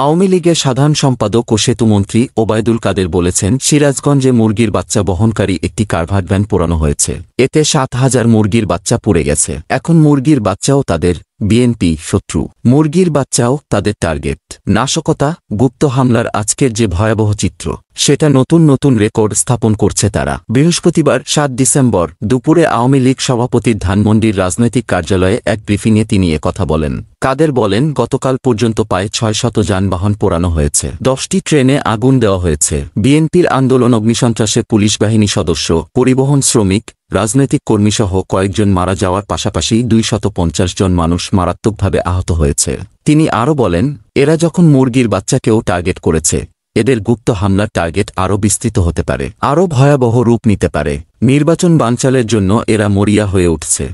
আওয়ামী লীগের সাধারণ সম্পাদক ও সেতুমন্ত্রী ওবায়দুল কাদের বলেছেন সিরাজগঞ্জে মুরগির বাচ্চা বহনকারী একটি কার্ভার্ট ভ্যান পোড়ানো হয়েছে এতে সাত হাজার মুরগির বাচ্চা পুড়ে গেছে এখন মুরগির বাচ্চাও তাদের বিএনপি শত্রু মুরগির বাচ্চাও তাদের টার্গেট নাশকতা গুপ্ত হামলার আজকের যে ভয়াবহ চিত্র সেটা নতুন নতুন রেকর্ড স্থাপন করছে তারা বৃহস্পতিবার সাত ডিসেম্বর দুপুরে আওয়ামী লীগ সভাপতির ধানমন্ডির রাজনৈতিক কার্যালয়ে এক ব্রিফিংয়ে তিনি কথা বলেন কাদের বলেন গতকাল পর্যন্ত পায়ে ছয় শত যানবাহন পোড়ানো হয়েছে দশটি ট্রেনে আগুন দেওয়া হয়েছে বিএনপির আন্দোলন অগ্নিসন্ত্রাসে পুলিশ বাহিনী সদস্য পরিবহন শ্রমিক রাজনৈতিক কর্মীসহ কয়েকজন মারা যাওয়ার পাশাপাশি দুইশত জন মানুষ মারাত্মকভাবে আহত হয়েছে তিনি আরও বলেন এরা যখন মুরগির বাচ্চাকেও টার্গেট করেছে এদের গুপ্ত হামলার টার্গেট আরও বিস্তৃত হতে পারে আরও ভয়াবহ রূপ নিতে পারে নির্বাচন বাঞ্চালের জন্য এরা মরিয়া হয়ে উঠছে